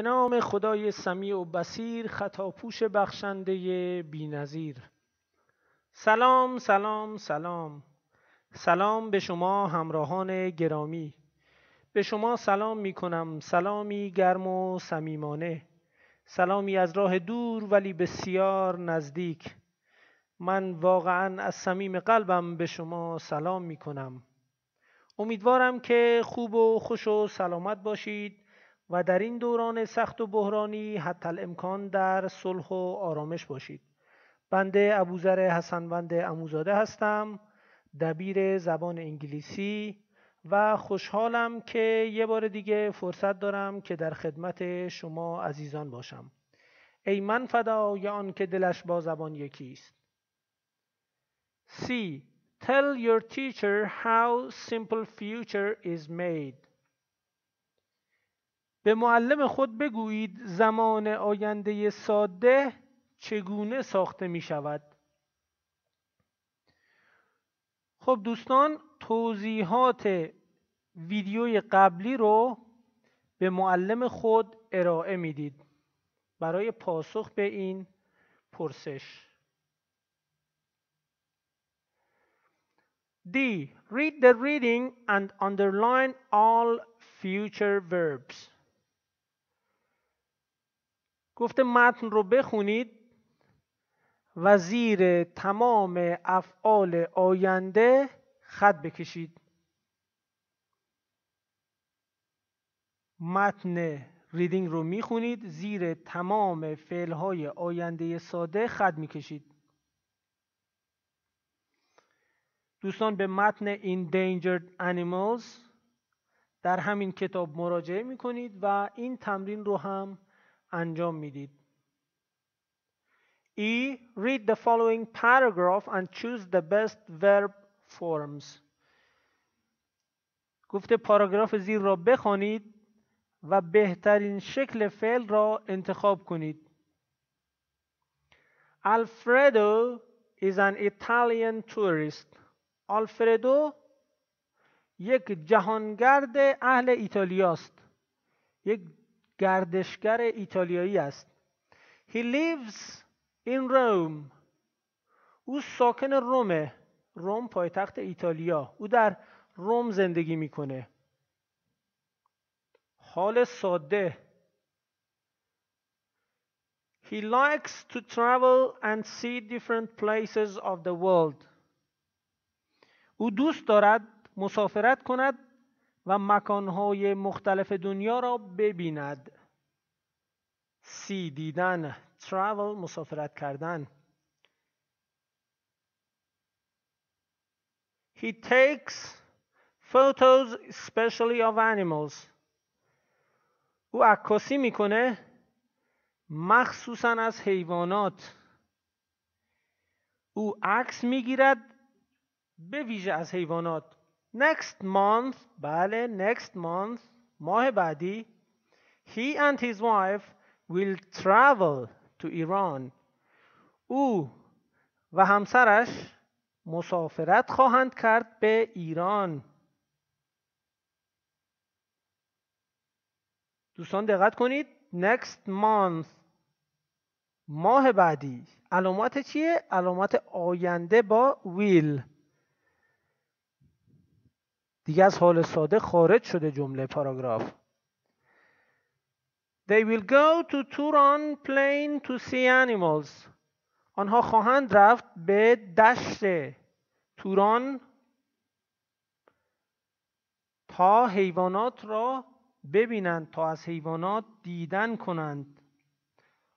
به نام خدای سمیع و بسیر خطاپوش بخشنده بینظیر سلام سلام سلام سلام به شما همراهان گرامی به شما سلام می کنم سلامی گرم و صمیمانه سلامی از راه دور ولی بسیار نزدیک من واقعا از صمیم قلبم به شما سلام می کنم امیدوارم که خوب و خوش و سلامت باشید و در این دوران سخت و بحرانی حتی امکان در صلح و آرامش باشید بنده ابوذر حسنوند اموزاده هستم دبیر زبان انگلیسی و خوشحالم که یه بار دیگه فرصت دارم که در خدمت شما عزیزان باشم ای من یا آن که دلش با زبان یکی است. C. Tell your teacher how simple future is made. به معلم خود بگویید زمان آینده ساده چگونه ساخته می شود خب دوستان توضیحات ویدیوی قبلی رو به معلم خود ارائه میدید برای پاسخ به این پرسش D. Read the reading and underline all future verbs. گفته متن رو بخونید و زیر تمام افعال آینده خط بکشید متن ریدینگ رو میخونید زیر تمام فعلهای آینده ساده خط میکشید دوستان به متن Endangered Animals در همین کتاب مراجعه میکنید و این تمرین رو هم انجام میدید E. Read the following paragraph and choose the best verb forms. گفته پاراگراف زیر را بخوانید و بهترین شکل فعل را انتخاب کنید. Alfredo is an Italian tourist. Alfredo یک جهانگرد اهل ایتالیا است. یک گردشگر ایتالیایی است He lives in Rome او ساکن رومه روم پایتخت ایتالیا او در روم زندگی میکنه حال ساده He likes to travel and see different places of the world. او دوست دارد مسافرت کند و مکانهای مختلف دنیا را ببیند سی دیدن travel مسافرت کردن He takes photos especially of animals او عکاسی میکنه مخصوصا از حیوانات او عکس میگیرد به ویژه از حیوانات next month بله next month ماه بعدی he his wife will travel to Iran او و همسرش مسافرت خواهند کرد به ایران دوستان دقت کنید next month ماه بعدی علامت چیه؟ علامت آینده با will دیگه از حال ساده خارج شده جمله پاراگراف They will go to Turan plain to see animals. آنها خواهند رفت به دشت توران تا حیوانات را ببینند تا از حیوانات دیدن کنند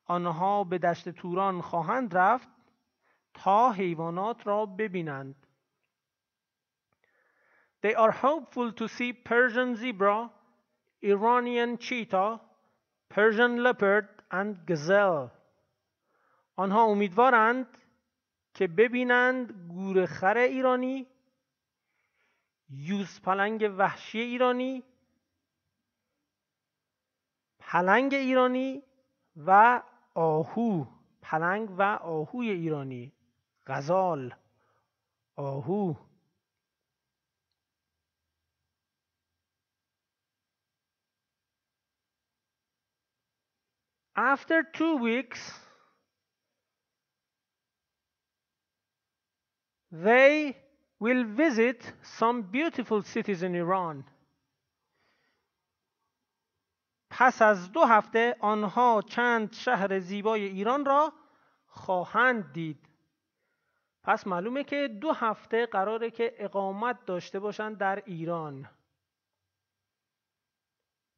آنها به دشت توران خواهند رفت تا حیوانات را ببینند They are hopeful to see Persian zebra, Iranian cheetah, Persian leopard and gazelle. آنها امیدوارند که ببینند گورخر ایرانی، یوز پلنگ وحشی ایرانی، پلنگ ایرانی و آهو پلنگ و آهوی ایرانی غزال آهو After two weeks, they will visit some beautiful cities in Iran. پس از دو هفته آنها چند شهر زیبای ایران را خواهند دید. پس معلومه که دو هفته قراره که اقامت داشته باشند در ایران.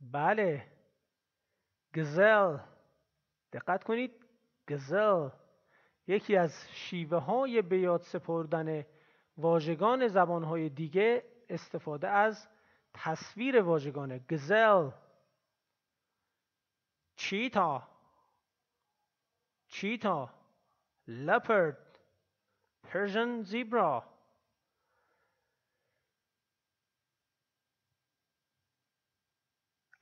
بله. گزل دقت کنید گزل یکی از شیوه های به سپردن واژگان زبان های دیگه استفاده از تصویر واژگان گزل چیتا چیتا لپرد پرژن زیبرا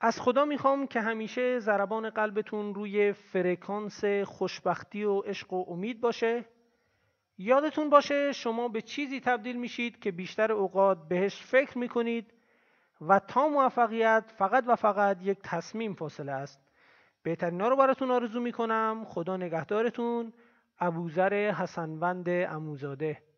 از خدا میخوام که همیشه ضربان قلبتون روی فرکانس خوشبختی و عشق و امید باشه یادتون باشه شما به چیزی تبدیل میشید که بیشتر اوقات بهش فکر میکنید و تا موفقیت فقط و فقط یک تصمیم فاصله است ها رو براتون آرزو میکنم خدا نگهدارتون ابوذر حسنوند اموزاده